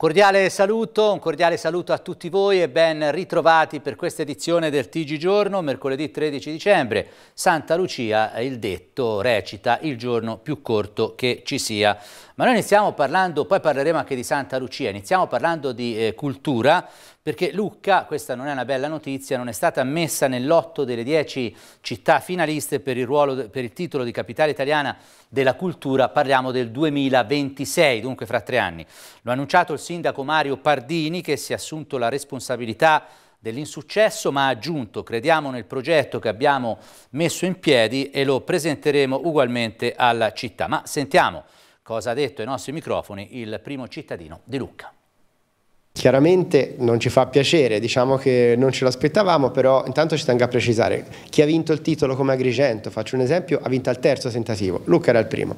cordiale saluto, un cordiale saluto a tutti voi e ben ritrovati per questa edizione del TG Giorno, mercoledì 13 dicembre. Santa Lucia, il detto recita il giorno più corto che ci sia. Ma noi iniziamo parlando, poi parleremo anche di Santa Lucia, iniziamo parlando di eh, cultura perché Lucca, questa non è una bella notizia, non è stata ammessa nell'otto delle dieci città finaliste per il, ruolo, per il titolo di capitale italiana della cultura, parliamo del 2026, dunque fra tre anni. Lo ha annunciato il sindaco Mario Pardini che si è assunto la responsabilità dell'insuccesso, ma ha aggiunto crediamo nel progetto che abbiamo messo in piedi e lo presenteremo ugualmente alla città. Ma sentiamo cosa ha detto ai nostri microfoni il primo cittadino di Lucca. Chiaramente non ci fa piacere, diciamo che non ce l'aspettavamo, però intanto ci tengo a precisare chi ha vinto il titolo come Agrigento, faccio un esempio, ha vinto al terzo tentativo, Luca era il primo.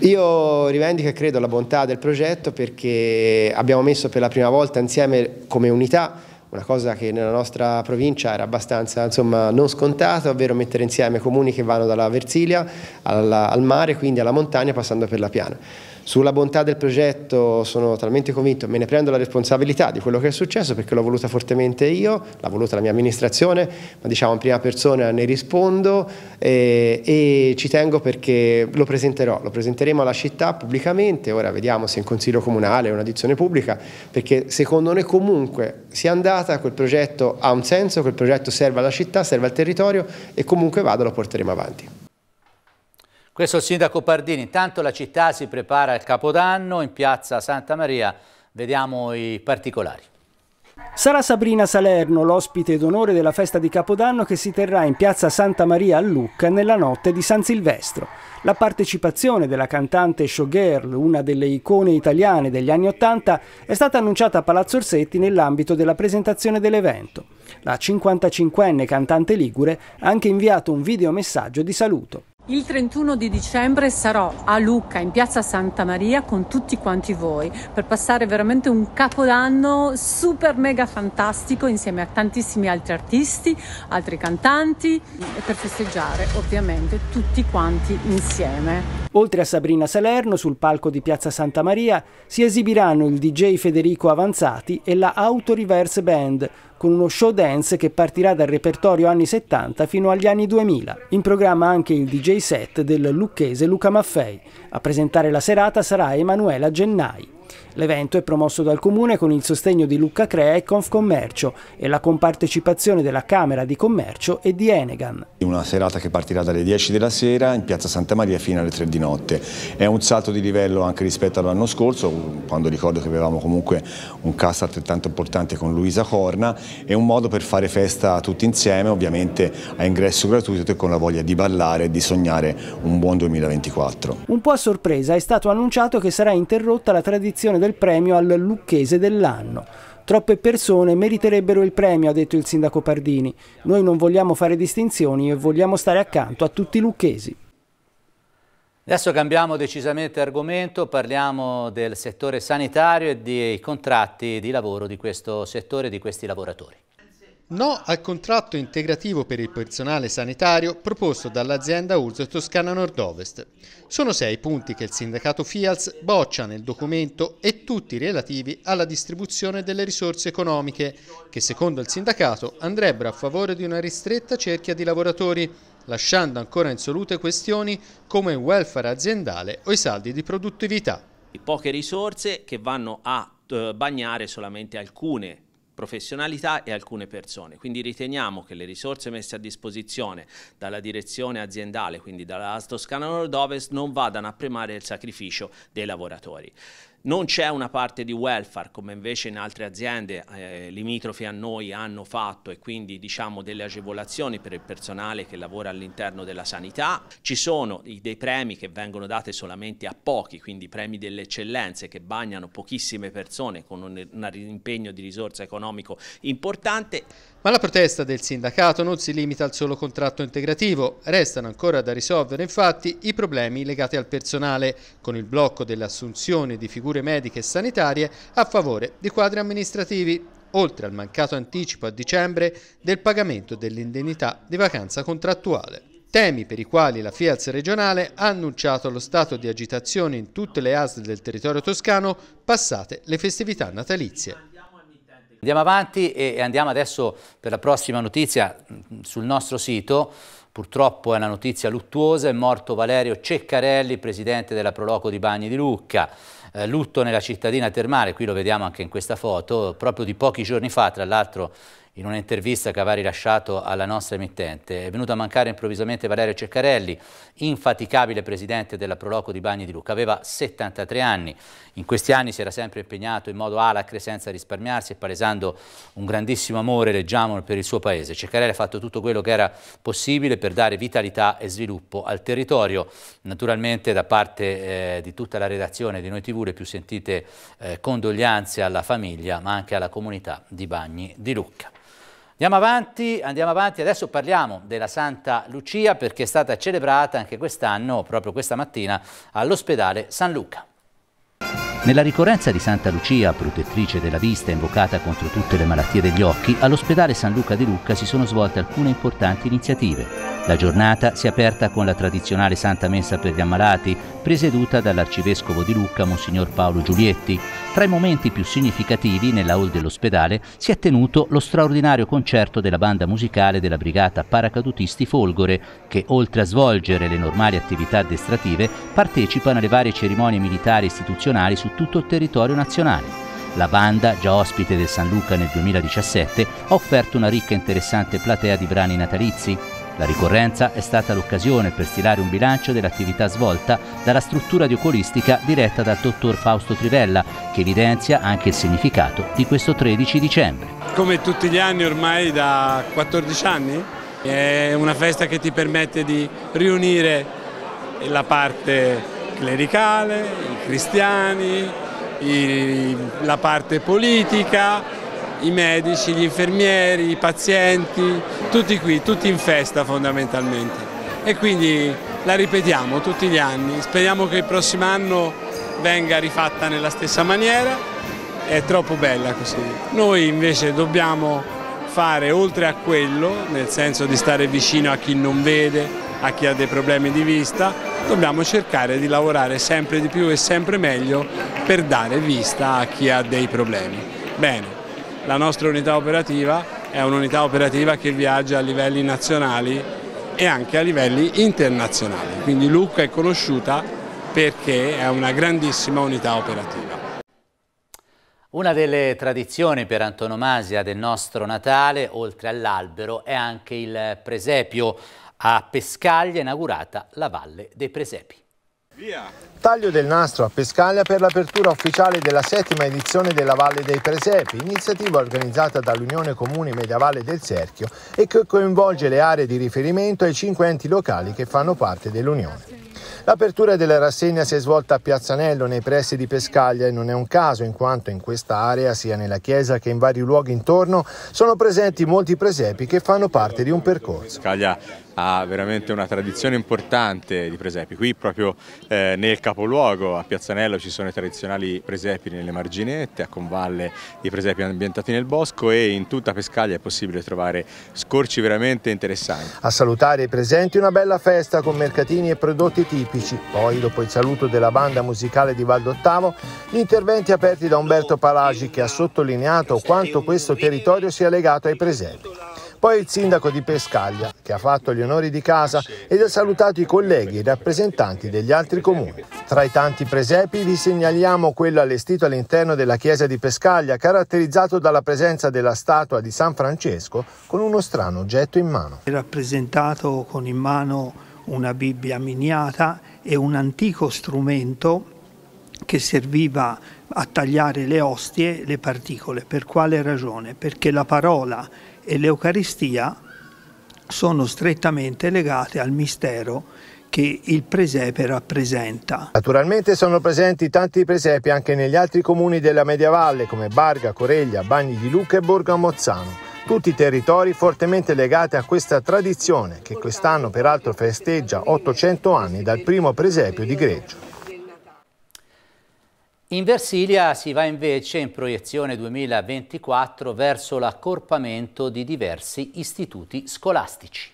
Io rivendico e credo la bontà del progetto perché abbiamo messo per la prima volta insieme come unità una cosa che nella nostra provincia era abbastanza insomma, non scontata, ovvero mettere insieme comuni che vanno dalla Versilia alla, al mare, quindi alla montagna passando per la piana. Sulla bontà del progetto sono talmente convinto, me ne prendo la responsabilità di quello che è successo perché l'ho voluta fortemente io, l'ha voluta la mia amministrazione, ma diciamo in prima persona ne rispondo e, e ci tengo perché lo presenterò, lo presenteremo alla città pubblicamente, ora vediamo se in consiglio comunale o in audizione pubblica, perché secondo noi comunque sia andata, quel progetto ha un senso, quel progetto serve alla città, serve al territorio e comunque vado, lo porteremo avanti. Questo è il sindaco Pardini. Intanto la città si prepara al Capodanno in piazza Santa Maria. Vediamo i particolari. Sarà Sabrina Salerno l'ospite d'onore della festa di Capodanno che si terrà in piazza Santa Maria a Lucca nella notte di San Silvestro. La partecipazione della cantante showgirl, una delle icone italiane degli anni Ottanta, è stata annunciata a Palazzo Orsetti nell'ambito della presentazione dell'evento. La 55enne cantante ligure ha anche inviato un videomessaggio di saluto. Il 31 di dicembre sarò a Lucca in piazza Santa Maria con tutti quanti voi per passare veramente un capodanno super mega fantastico insieme a tantissimi altri artisti, altri cantanti e per festeggiare ovviamente tutti quanti insieme. Oltre a Sabrina Salerno, sul palco di Piazza Santa Maria si esibiranno il DJ Federico Avanzati e la Auto Reverse Band, con uno show dance che partirà dal repertorio anni 70 fino agli anni 2000. In programma anche il DJ set del lucchese Luca Maffei. A presentare la serata sarà Emanuela Gennai. L'evento è promosso dal Comune con il sostegno di Lucca Crea e Confcommercio e la compartecipazione della Camera di Commercio e di Enegan. Una serata che partirà dalle 10 della sera in piazza Santa Maria fino alle 3 di notte. È un salto di livello anche rispetto all'anno scorso, quando ricordo che avevamo comunque un cast altrettanto importante con Luisa Corna, è un modo per fare festa tutti insieme, ovviamente a ingresso gratuito e con la voglia di ballare e di sognare un buon 2024. Un po' a sorpresa è stato annunciato che sarà interrotta la tradizione del del premio al Lucchese dell'anno. Troppe persone meriterebbero il premio, ha detto il sindaco Pardini. Noi non vogliamo fare distinzioni e vogliamo stare accanto a tutti i lucchesi. Adesso cambiamo decisamente argomento, parliamo del settore sanitario e dei contratti di lavoro di questo settore e di questi lavoratori. No al contratto integrativo per il personale sanitario proposto dall'azienda Urso Toscana Nord-Ovest. Sono sei punti che il sindacato FIALS boccia nel documento e tutti relativi alla distribuzione delle risorse economiche che secondo il sindacato andrebbero a favore di una ristretta cerchia di lavoratori lasciando ancora insolute questioni come il welfare aziendale o i saldi di produttività. Poche risorse che vanno a eh, bagnare solamente alcune professionalità e alcune persone. Quindi riteniamo che le risorse messe a disposizione dalla direzione aziendale, quindi dalla Toscana Nord-Ovest, non vadano a premare il sacrificio dei lavoratori. Non c'è una parte di welfare come invece in altre aziende eh, limitrofi a noi hanno fatto e quindi diciamo delle agevolazioni per il personale che lavora all'interno della sanità. Ci sono dei premi che vengono dati solamente a pochi, quindi premi delle eccellenze che bagnano pochissime persone con un, un impegno di risorsa economico importante. Ma la protesta del sindacato non si limita al solo contratto integrativo, restano ancora da risolvere infatti i problemi legati al personale, con il blocco delle assunzioni di figure mediche e sanitarie a favore di quadri amministrativi, oltre al mancato anticipo a dicembre del pagamento dell'indennità di vacanza contrattuale. Temi per i quali la FIAZ regionale ha annunciato lo stato di agitazione in tutte le ASL del territorio toscano passate le festività natalizie. Andiamo avanti e andiamo adesso per la prossima notizia mm, sul nostro sito. Purtroppo è una notizia luttuosa, è morto Valerio Ceccarelli, presidente della Proloco di Bagni di Lucca. Eh, lutto nella cittadina termale, qui lo vediamo anche in questa foto, proprio di pochi giorni fa, tra l'altro in un'intervista che aveva rilasciato alla nostra emittente, è venuto a mancare improvvisamente Valerio Ceccarelli, infaticabile presidente della Proloco di Bagni di Lucca. Aveva 73 anni, in questi anni si era sempre impegnato in modo alacre senza risparmiarsi e palesando un grandissimo amore, leggiamo, per il suo paese. Ceccarelli ha fatto tutto quello che era possibile per dare vitalità e sviluppo al territorio. Naturalmente da parte eh, di tutta la redazione di Noi TV le più sentite eh, condoglianze alla famiglia ma anche alla comunità di Bagni di Lucca. Andiamo avanti, andiamo avanti, adesso parliamo della Santa Lucia perché è stata celebrata anche quest'anno, proprio questa mattina, all'ospedale San Luca. Nella ricorrenza di Santa Lucia, protettrice della vista invocata contro tutte le malattie degli occhi, all'ospedale San Luca di Lucca si sono svolte alcune importanti iniziative. La giornata si è aperta con la tradizionale Santa Messa per gli ammalati, presieduta dall'arcivescovo di Lucca, Monsignor Paolo Giulietti. Tra i momenti più significativi nella hall dell'ospedale si è tenuto lo straordinario concerto della banda musicale della brigata paracadutisti Folgore, che oltre a svolgere le normali attività addestrative partecipano alle varie cerimonie militari istituzionali su tutto il territorio nazionale. La banda, già ospite del San Luca nel 2017, ha offerto una ricca e interessante platea di brani natalizi, la ricorrenza è stata l'occasione per stilare un bilancio dell'attività svolta dalla struttura di ocolistica diretta dal dottor Fausto Trivella, che evidenzia anche il significato di questo 13 dicembre. Come tutti gli anni ormai da 14 anni, è una festa che ti permette di riunire la parte clericale, i cristiani, i, la parte politica, i medici, gli infermieri, i pazienti, tutti qui, tutti in festa fondamentalmente e quindi la ripetiamo tutti gli anni, speriamo che il prossimo anno venga rifatta nella stessa maniera, è troppo bella così. Noi invece dobbiamo fare oltre a quello, nel senso di stare vicino a chi non vede, a chi ha dei problemi di vista, dobbiamo cercare di lavorare sempre di più e sempre meglio per dare vista a chi ha dei problemi. Bene la nostra unità operativa è un'unità operativa che viaggia a livelli nazionali e anche a livelli internazionali, quindi Lucca è conosciuta perché è una grandissima unità operativa. Una delle tradizioni per antonomasia del nostro Natale, oltre all'albero, è anche il presepio. A Pescaglia inaugurata la Valle dei Presepi. Taglio del nastro a Pescaglia per l'apertura ufficiale della settima edizione della Valle dei Presepi, iniziativa organizzata dall'Unione Comuni Mediavale del Serchio e che coinvolge le aree di riferimento ai cinque enti locali che fanno parte dell'Unione. L'apertura della rassegna si è svolta a Piazzanello nei pressi di Pescaglia e non è un caso in quanto in questa area, sia nella chiesa che in vari luoghi intorno, sono presenti molti presepi che fanno parte di un percorso. Pescaglia ha veramente una tradizione importante di presepi. Qui proprio eh, nel capoluogo a Piazzanello ci sono i tradizionali presepi nelle marginette, a Convalle i presepi ambientati nel bosco e in tutta Pescaglia è possibile trovare scorci veramente interessanti. A salutare i presenti una bella festa con mercatini e prodotti tipici. Poi dopo il saluto della banda musicale di Valdottavo, gli interventi aperti da Umberto Palagi che ha sottolineato quanto questo territorio sia legato ai presepi poi il sindaco di Pescaglia, che ha fatto gli onori di casa ed ha salutato i colleghi e i rappresentanti degli altri comuni. Tra i tanti presepi vi segnaliamo quello allestito all'interno della chiesa di Pescaglia, caratterizzato dalla presenza della statua di San Francesco con uno strano oggetto in mano. È rappresentato con in mano una Bibbia miniata e un antico strumento che serviva a tagliare le ostie, le particole. Per quale ragione? Perché la parola e l'Eucaristia sono strettamente legate al mistero che il presepe rappresenta. Naturalmente sono presenti tanti presepi anche negli altri comuni della Mediavalle come Barga, Coreglia, Bagni di Lucca e Borgo Mozzano. Tutti territori fortemente legati a questa tradizione che quest'anno peraltro festeggia 800 anni dal primo presepio di Greggio. In Versilia si va invece in proiezione 2024 verso l'accorpamento di diversi istituti scolastici.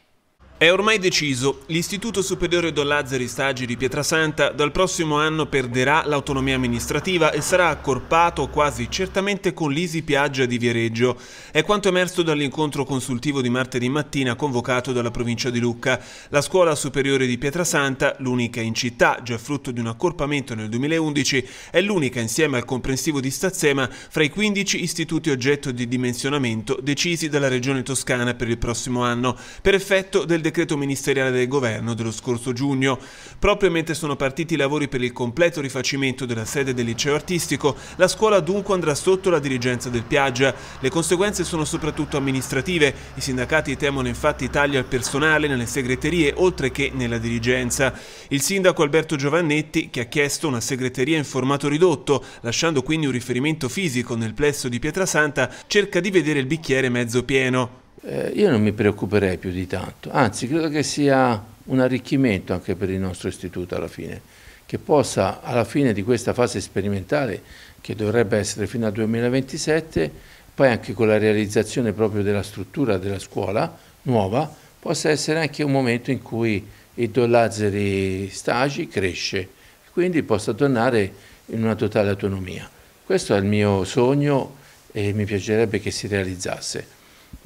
È ormai deciso, l'Istituto Superiore Don Lazzari Stagi di Pietrasanta dal prossimo anno perderà l'autonomia amministrativa e sarà accorpato quasi certamente con l'Isi Piaggia di Viareggio. È quanto emerso dall'incontro consultivo di martedì mattina convocato dalla provincia di Lucca. La scuola superiore di Pietrasanta, l'unica in città, già frutto di un accorpamento nel 2011, è l'unica insieme al comprensivo di Stazzema fra i 15 istituti oggetto di dimensionamento decisi dalla regione toscana per il prossimo anno, per effetto del decreto decreto ministeriale del governo dello scorso giugno. Proprio mentre sono partiti i lavori per il completo rifacimento della sede del liceo artistico, la scuola dunque andrà sotto la dirigenza del Piaggia. Le conseguenze sono soprattutto amministrative. I sindacati temono infatti tagli al personale nelle segreterie oltre che nella dirigenza. Il sindaco Alberto Giovannetti, che ha chiesto una segreteria in formato ridotto, lasciando quindi un riferimento fisico nel plesso di Pietrasanta, cerca di vedere il bicchiere mezzo pieno eh, io non mi preoccuperei più di tanto, anzi credo che sia un arricchimento anche per il nostro istituto alla fine, che possa alla fine di questa fase sperimentale, che dovrebbe essere fino al 2027, poi anche con la realizzazione proprio della struttura della scuola nuova, possa essere anche un momento in cui il Dollazeri Stagi cresce e quindi possa tornare in una totale autonomia. Questo è il mio sogno e mi piacerebbe che si realizzasse.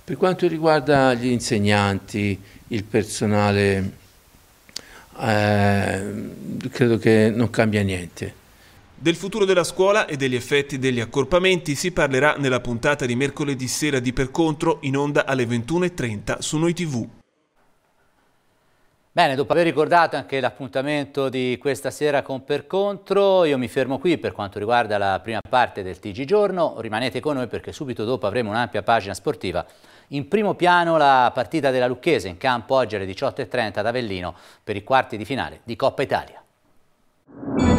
Per quanto riguarda gli insegnanti, il personale, eh, credo che non cambia niente. Del futuro della scuola e degli effetti degli accorpamenti si parlerà nella puntata di mercoledì sera di Per Contro in onda alle 21.30 su Noi TV. Bene, dopo aver ricordato anche l'appuntamento di questa sera con Percontro, io mi fermo qui per quanto riguarda la prima parte del TG Giorno. Rimanete con noi perché subito dopo avremo un'ampia pagina sportiva. In primo piano la partita della Lucchese in campo oggi alle 18.30 ad Avellino per i quarti di finale di Coppa Italia.